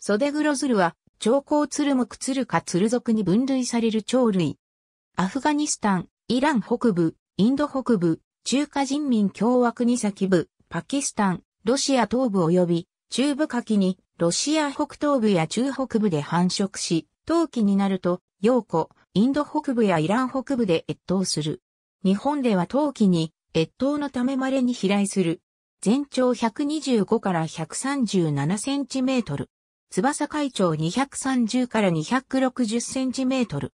袖黒鶴は、長江鶴木鶴か鶴族に分類される鳥類。アフガニスタン、イラン北部、インド北部、中華人民共和国先部、パキスタン、ロシア東部及び、中部下季に、ロシア北東部や中北部で繁殖し、冬季になると、陽コ、インド北部やイラン北部で越冬する。日本では冬季に、越冬のため稀に飛来する。全長125から137センチメートル。翼海長230から260センチメートル。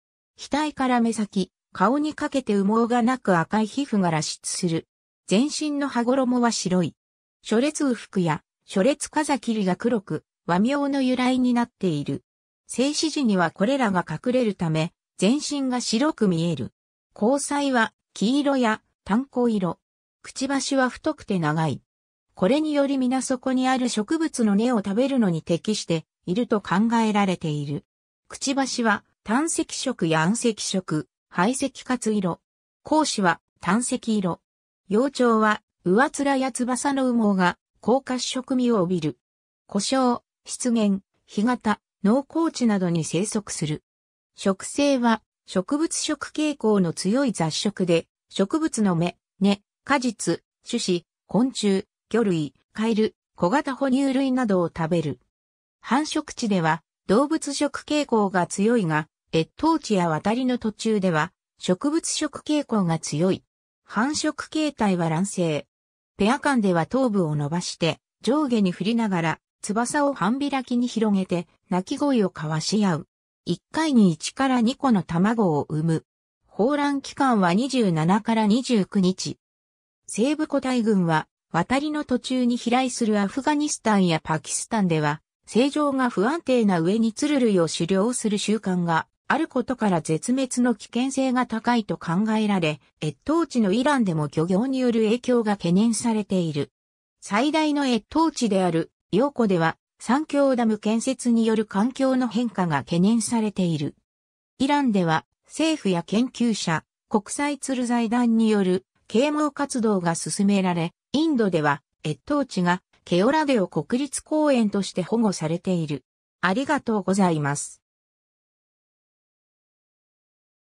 額から目先、顔にかけて羽毛がなく赤い皮膚が露出する。全身の羽衣は白い。諸列羽服や諸列風切りが黒く、和名の由来になっている。静止時にはこれらが隠れるため、全身が白く見える。交際は黄色や炭鉱色。くちばしは太くて長い。これにより皆底にある植物の根を食べるのに適していると考えられている。くちばしは単石色や暗石色、排石活色。講子は単石色。幼鳥は上面や翼の羽毛が高褐色味を帯びる。故障、湿原、干潟、農耕地などに生息する。植生は植物食傾向の強い雑食で、植物の芽、根、果実、種子、昆虫、魚類、カエル、小型哺乳類などを食べる。繁殖地では動物食傾向が強いが、越冬地や渡りの途中では植物食傾向が強い。繁殖形態は卵生。ペア間では頭部を伸ばして上下に振りながら翼を半開きに広げて鳴き声を交わし合う。1回に1から2個の卵を産む。放卵期間は27から29日。西部個体群は渡りの途中に飛来するアフガニスタンやパキスタンでは、正常が不安定な上にツル類を狩猟する習慣があることから絶滅の危険性が高いと考えられ、越冬地のイランでも漁業による影響が懸念されている。最大の越冬地である、ヨーコでは、三峡ダム建設による環境の変化が懸念されている。イランでは、政府や研究者、国際ツル財団による啓蒙活動が進められ、インドでは越冬地がケオラデオ国立公園として保護されている。ありがとうございます。